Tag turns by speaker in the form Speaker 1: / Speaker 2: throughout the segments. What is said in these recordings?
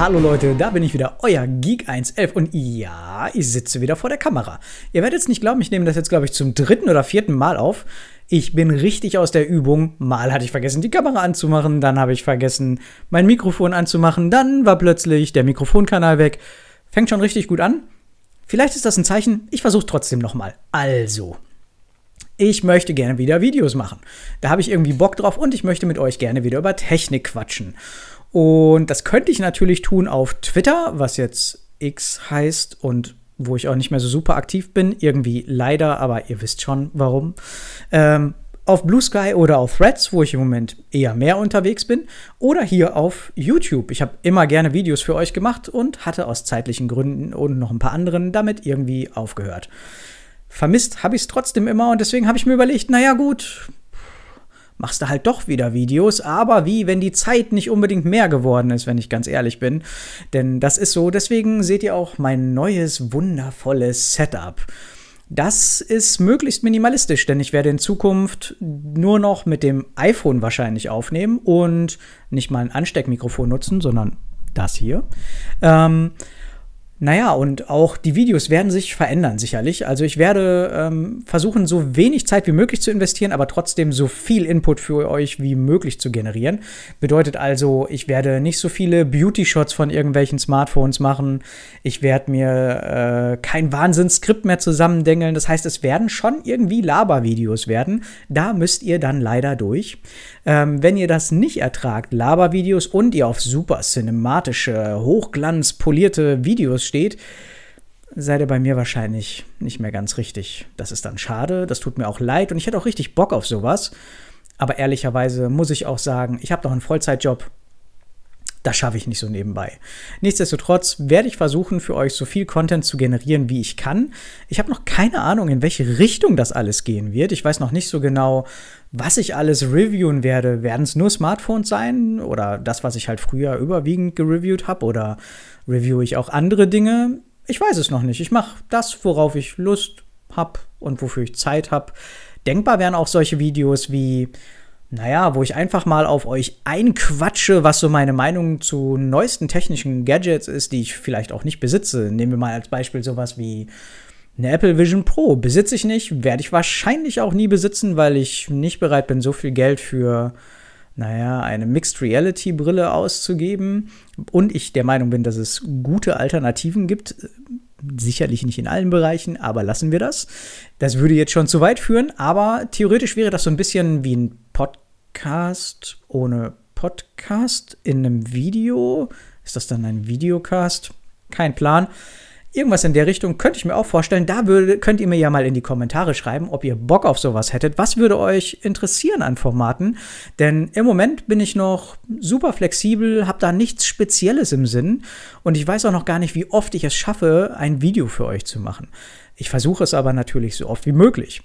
Speaker 1: Hallo Leute, da bin ich wieder, euer Geek111 und ja, ich sitze wieder vor der Kamera. Ihr werdet es nicht glauben, ich nehme das jetzt glaube ich zum dritten oder vierten Mal auf. Ich bin richtig aus der Übung. Mal hatte ich vergessen, die Kamera anzumachen, dann habe ich vergessen, mein Mikrofon anzumachen, dann war plötzlich der Mikrofonkanal weg. Fängt schon richtig gut an. Vielleicht ist das ein Zeichen, ich versuche trotzdem nochmal. Also, ich möchte gerne wieder Videos machen. Da habe ich irgendwie Bock drauf und ich möchte mit euch gerne wieder über Technik quatschen. Und das könnte ich natürlich tun auf Twitter, was jetzt X heißt und wo ich auch nicht mehr so super aktiv bin. Irgendwie leider, aber ihr wisst schon warum. Ähm, auf Blue Sky oder auf Threads, wo ich im Moment eher mehr unterwegs bin, oder hier auf YouTube. Ich habe immer gerne Videos für euch gemacht und hatte aus zeitlichen Gründen und noch ein paar anderen damit irgendwie aufgehört. Vermisst habe ich es trotzdem immer und deswegen habe ich mir überlegt, naja gut, machst du halt doch wieder Videos, aber wie, wenn die Zeit nicht unbedingt mehr geworden ist, wenn ich ganz ehrlich bin. Denn das ist so, deswegen seht ihr auch mein neues wundervolles Setup. Das ist möglichst minimalistisch, denn ich werde in Zukunft nur noch mit dem iPhone wahrscheinlich aufnehmen und nicht mal ein Ansteckmikrofon nutzen, sondern das hier. Ähm, naja, und auch die Videos werden sich verändern, sicherlich. Also ich werde ähm, versuchen, so wenig Zeit wie möglich zu investieren, aber trotzdem so viel Input für euch wie möglich zu generieren. Bedeutet also, ich werde nicht so viele Beauty-Shots von irgendwelchen Smartphones machen. Ich werde mir äh, kein Wahnsinnskript mehr zusammendengeln. Das heißt, es werden schon irgendwie Laber-Videos werden. Da müsst ihr dann leider durch. Ähm, wenn ihr das nicht ertragt, Laber-Videos und ihr auf super cinematische, hochglanzpolierte polierte Videos steht, seid ihr bei mir wahrscheinlich nicht mehr ganz richtig. Das ist dann schade, das tut mir auch leid und ich hätte auch richtig Bock auf sowas. Aber ehrlicherweise muss ich auch sagen, ich habe noch einen Vollzeitjob das schaffe ich nicht so nebenbei. Nichtsdestotrotz werde ich versuchen, für euch so viel Content zu generieren, wie ich kann. Ich habe noch keine Ahnung, in welche Richtung das alles gehen wird. Ich weiß noch nicht so genau, was ich alles reviewen werde. Werden es nur Smartphones sein oder das, was ich halt früher überwiegend gereviewt habe oder reviewe ich auch andere Dinge? Ich weiß es noch nicht. Ich mache das, worauf ich Lust habe und wofür ich Zeit habe. Denkbar wären auch solche Videos wie naja, wo ich einfach mal auf euch einquatsche, was so meine Meinung zu neuesten technischen Gadgets ist, die ich vielleicht auch nicht besitze. Nehmen wir mal als Beispiel sowas wie eine Apple Vision Pro. Besitze ich nicht, werde ich wahrscheinlich auch nie besitzen, weil ich nicht bereit bin, so viel Geld für, naja, eine Mixed Reality Brille auszugeben. Und ich der Meinung bin, dass es gute Alternativen gibt sicherlich nicht in allen Bereichen, aber lassen wir das. Das würde jetzt schon zu weit führen, aber theoretisch wäre das so ein bisschen wie ein Podcast ohne Podcast in einem Video. Ist das dann ein Videocast? Kein Plan. Irgendwas in der Richtung könnte ich mir auch vorstellen. Da würde, könnt ihr mir ja mal in die Kommentare schreiben, ob ihr Bock auf sowas hättet. Was würde euch interessieren an Formaten? Denn im Moment bin ich noch super flexibel, habe da nichts Spezielles im Sinn und ich weiß auch noch gar nicht, wie oft ich es schaffe, ein Video für euch zu machen. Ich versuche es aber natürlich so oft wie möglich.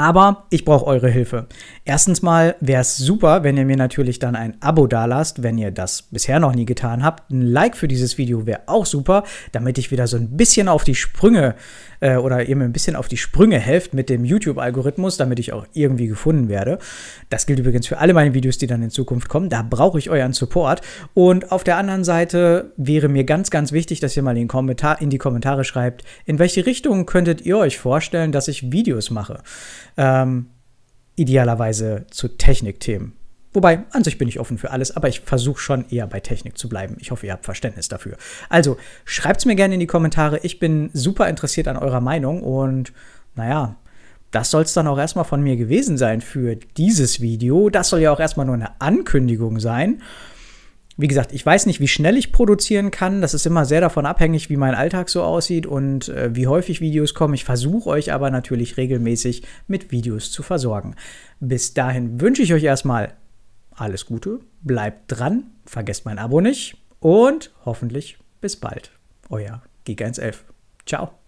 Speaker 1: Aber ich brauche eure Hilfe. Erstens mal wäre es super, wenn ihr mir natürlich dann ein Abo dalasst, wenn ihr das bisher noch nie getan habt. Ein Like für dieses Video wäre auch super, damit ich wieder so ein bisschen auf die Sprünge äh, oder ihr mir ein bisschen auf die Sprünge helft mit dem YouTube-Algorithmus, damit ich auch irgendwie gefunden werde. Das gilt übrigens für alle meine Videos, die dann in Zukunft kommen. Da brauche ich euren Support. Und auf der anderen Seite wäre mir ganz, ganz wichtig, dass ihr mal in, Kommentar in die Kommentare schreibt, in welche Richtung könntet ihr euch vorstellen, dass ich Videos mache. Ähm, idealerweise zu Technikthemen. Wobei, an sich bin ich offen für alles, aber ich versuche schon eher bei Technik zu bleiben. Ich hoffe, ihr habt Verständnis dafür. Also, schreibt es mir gerne in die Kommentare. Ich bin super interessiert an eurer Meinung und naja, das soll es dann auch erstmal von mir gewesen sein für dieses Video. Das soll ja auch erstmal nur eine Ankündigung sein wie gesagt, ich weiß nicht, wie schnell ich produzieren kann. Das ist immer sehr davon abhängig, wie mein Alltag so aussieht und äh, wie häufig Videos kommen. Ich versuche euch aber natürlich regelmäßig mit Videos zu versorgen. Bis dahin wünsche ich euch erstmal alles Gute, bleibt dran, vergesst mein Abo nicht und hoffentlich bis bald. Euer Giga 11. Ciao.